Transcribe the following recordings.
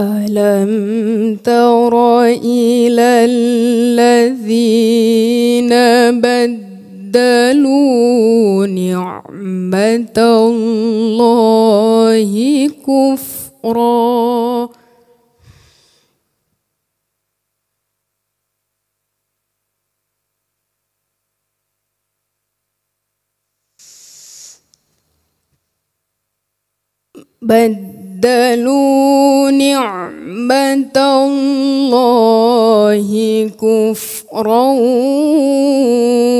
ألم تر إلى الذين بدلوا نعمة الله كفرا بدل بدلوا نعمة الله كفرا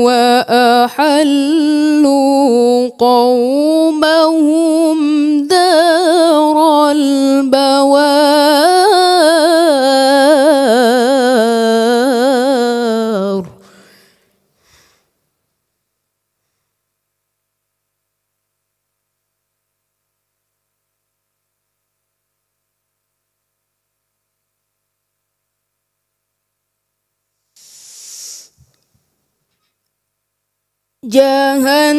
وأحلوا قومهم دارا Jangan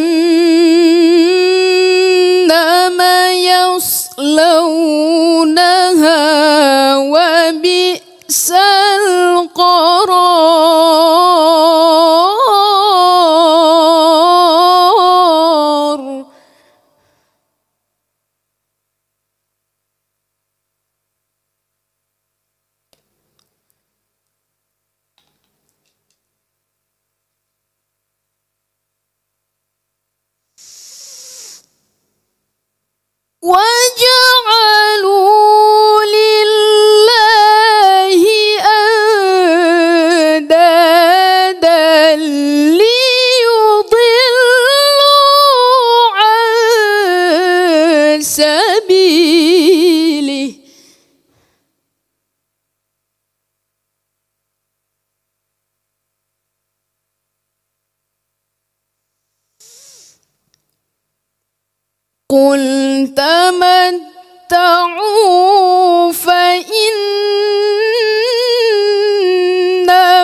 nama yang selalu nahawabi sah. قل تمتعوا فإن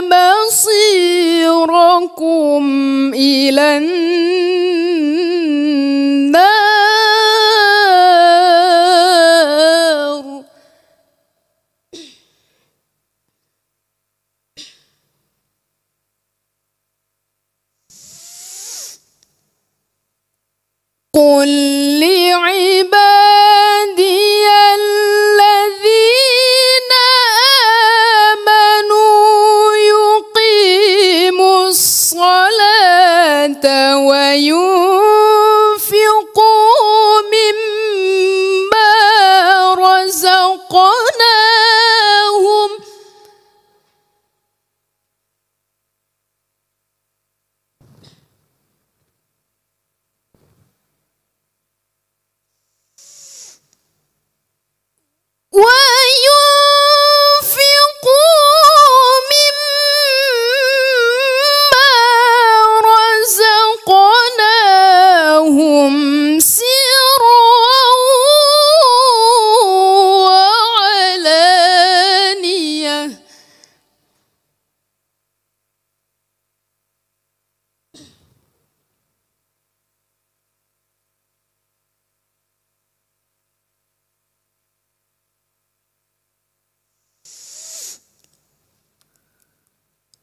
مصيركم إلى النار قل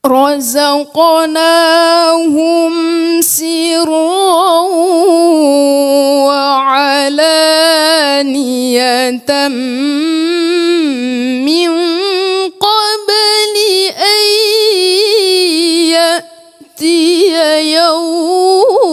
رزقناهم سرا وعلانية من قبل أن يأتي يوم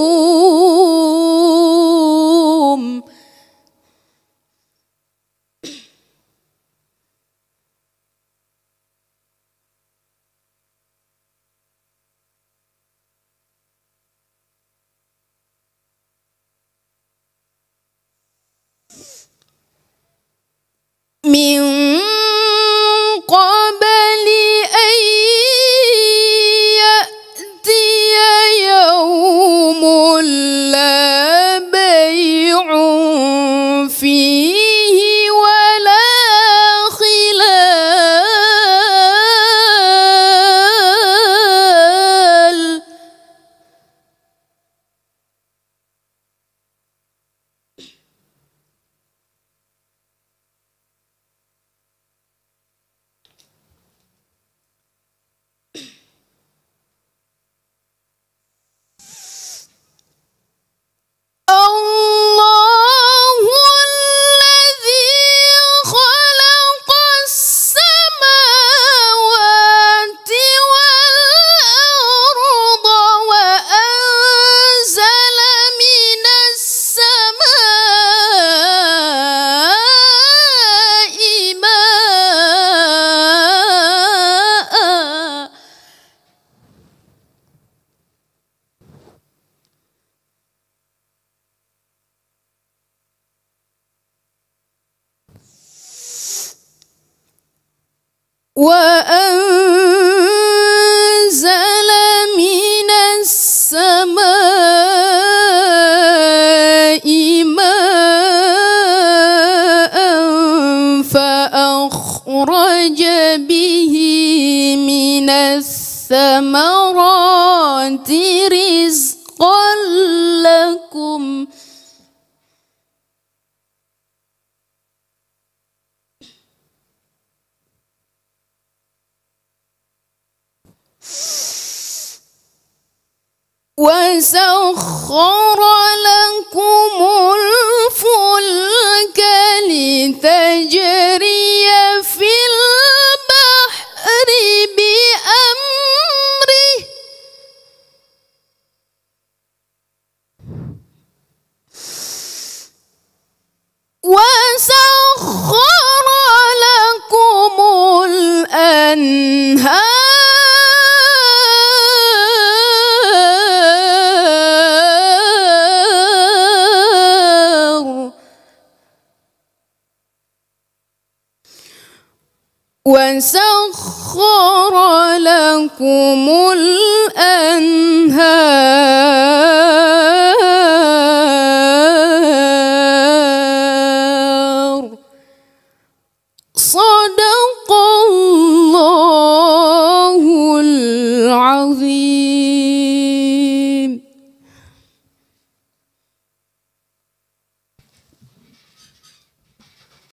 وأنزل من السماء ماء فأخرج به من الثمرات سخر وسخر لكم الأنهار